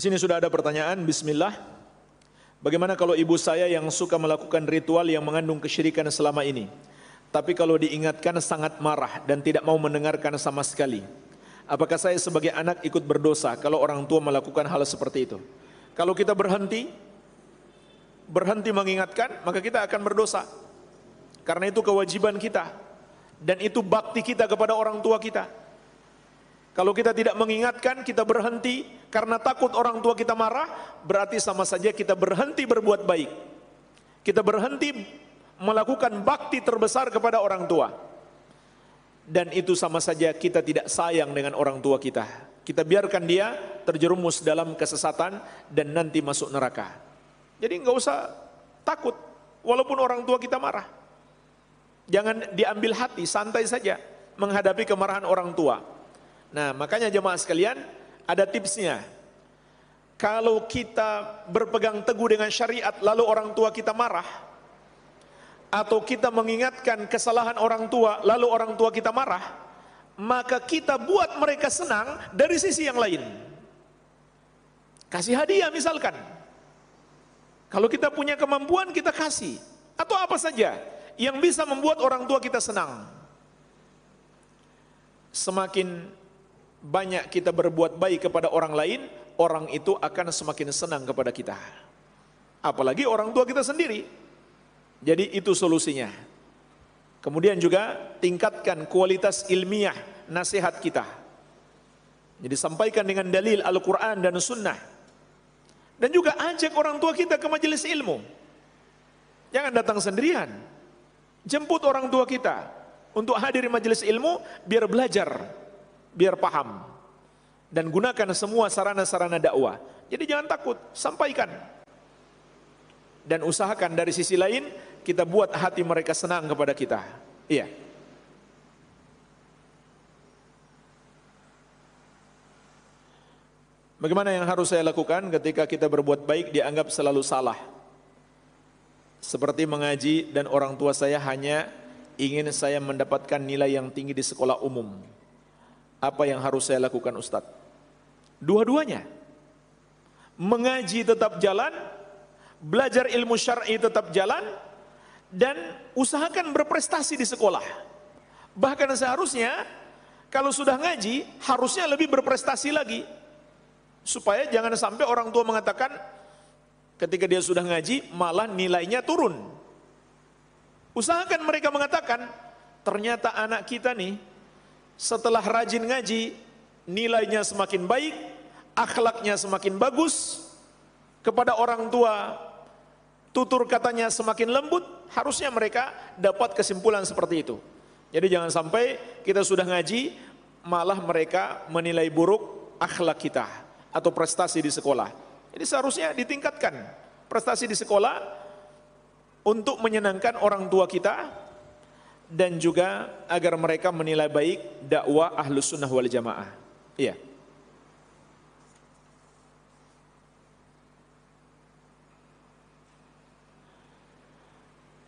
Di sini sudah ada pertanyaan, bismillah. Bagaimana kalau ibu saya yang suka melakukan ritual yang mengandung kesyirikan selama ini? Tapi kalau diingatkan sangat marah dan tidak mau mendengarkan sama sekali. Apakah saya sebagai anak ikut berdosa kalau orang tua melakukan hal seperti itu? Kalau kita berhenti, berhenti mengingatkan, maka kita akan berdosa. Karena itu kewajiban kita. Dan itu bakti kita kepada orang tua kita. Kalau kita tidak mengingatkan, kita berhenti karena takut orang tua kita marah, berarti sama saja kita berhenti berbuat baik. Kita berhenti melakukan bakti terbesar kepada orang tua. Dan itu sama saja kita tidak sayang dengan orang tua kita. Kita biarkan dia terjerumus dalam kesesatan dan nanti masuk neraka. Jadi nggak usah takut walaupun orang tua kita marah. Jangan diambil hati, santai saja menghadapi kemarahan orang tua. Nah makanya jemaah sekalian ada tipsnya. Kalau kita berpegang teguh dengan syariat lalu orang tua kita marah. Atau kita mengingatkan kesalahan orang tua lalu orang tua kita marah. Maka kita buat mereka senang dari sisi yang lain. Kasih hadiah misalkan. Kalau kita punya kemampuan kita kasih. Atau apa saja yang bisa membuat orang tua kita senang. Semakin banyak kita berbuat baik kepada orang lain, orang itu akan semakin senang kepada kita. Apalagi orang tua kita sendiri. Jadi itu solusinya. Kemudian juga tingkatkan kualitas ilmiah nasihat kita. Jadi sampaikan dengan dalil Al-Quran dan Sunnah. Dan juga ajak orang tua kita ke majelis ilmu. Jangan datang sendirian. Jemput orang tua kita untuk hadir majelis ilmu biar belajar biar paham dan gunakan semua sarana-sarana dakwah. Jadi jangan takut, sampaikan. Dan usahakan dari sisi lain kita buat hati mereka senang kepada kita. Iya. Bagaimana yang harus saya lakukan ketika kita berbuat baik dianggap selalu salah? Seperti mengaji dan orang tua saya hanya ingin saya mendapatkan nilai yang tinggi di sekolah umum. Apa yang harus saya lakukan Ustaz? Dua-duanya. Mengaji tetap jalan, belajar ilmu syar'i tetap jalan, dan usahakan berprestasi di sekolah. Bahkan seharusnya kalau sudah ngaji harusnya lebih berprestasi lagi. Supaya jangan sampai orang tua mengatakan ketika dia sudah ngaji malah nilainya turun. Usahakan mereka mengatakan, ternyata anak kita nih setelah rajin ngaji, nilainya semakin baik, akhlaknya semakin bagus, kepada orang tua tutur katanya semakin lembut, harusnya mereka dapat kesimpulan seperti itu. Jadi jangan sampai kita sudah ngaji, malah mereka menilai buruk akhlak kita atau prestasi di sekolah. Jadi seharusnya ditingkatkan prestasi di sekolah untuk menyenangkan orang tua kita, dan juga agar mereka menilai baik dakwah ahlus sunnah wal jamaah. Iya.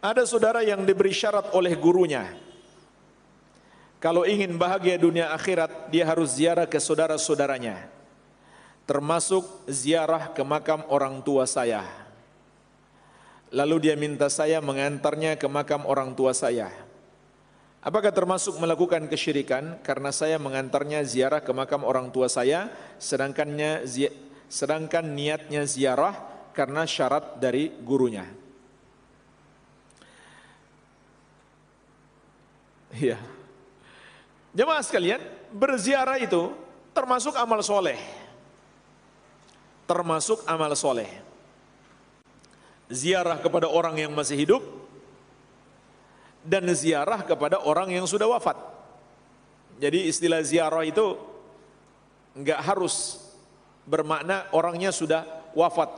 Ada saudara yang diberi syarat oleh gurunya. Kalau ingin bahagia dunia akhirat, dia harus ziarah ke saudara-saudaranya. Termasuk ziarah ke makam orang tua saya. Lalu dia minta saya mengantarnya ke makam orang tua saya. Apakah termasuk melakukan kesyirikan karena saya mengantarnya ziarah ke makam orang tua saya sedangkannya sedangkan niatnya ziarah karena syarat dari gurunya? Iya. Jemaah sekalian, berziarah itu termasuk amal soleh. Termasuk amal soleh. Ziarah kepada orang yang masih hidup dan ziarah kepada orang yang sudah wafat. Jadi istilah ziarah itu enggak harus bermakna orangnya sudah wafat.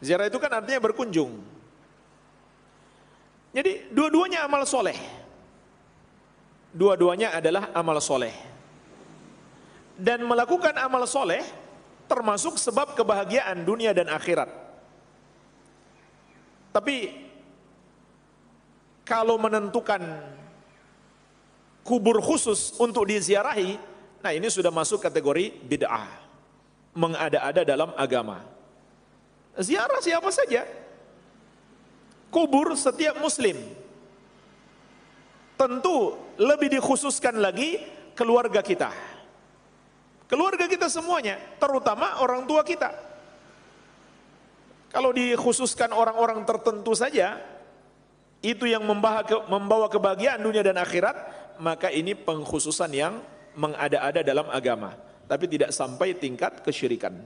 Ziarah itu kan artinya berkunjung. Jadi dua-duanya amal soleh. Dua-duanya adalah amal soleh. Dan melakukan amal soleh termasuk sebab kebahagiaan dunia dan akhirat. Tapi kalau menentukan kubur khusus untuk diziarahi, nah ini sudah masuk kategori bid'ah. Mengada-ada dalam agama. Ziarah siapa saja. Kubur setiap muslim. Tentu lebih dikhususkan lagi keluarga kita. Keluarga kita semuanya, terutama orang tua kita. Kalau dikhususkan orang-orang tertentu saja, itu yang membawa kebahagiaan dunia dan akhirat, maka ini pengkhususan yang mengada-ada dalam agama, tapi tidak sampai tingkat kesyirikan.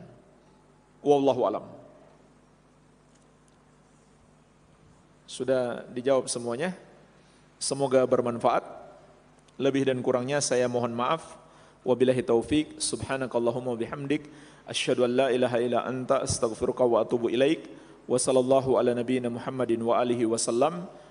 Wallahu alam. Sudah dijawab semuanya. Semoga bermanfaat. Lebih dan kurangnya saya mohon maaf. Wabillahi taufik. Subhanakallahumma bihamdik. Asyhadu an la ilaha illa anta astaghfiruka wa atubu ilaik. Wa ala nabiyyina Muhammadin wa alihi wasallam.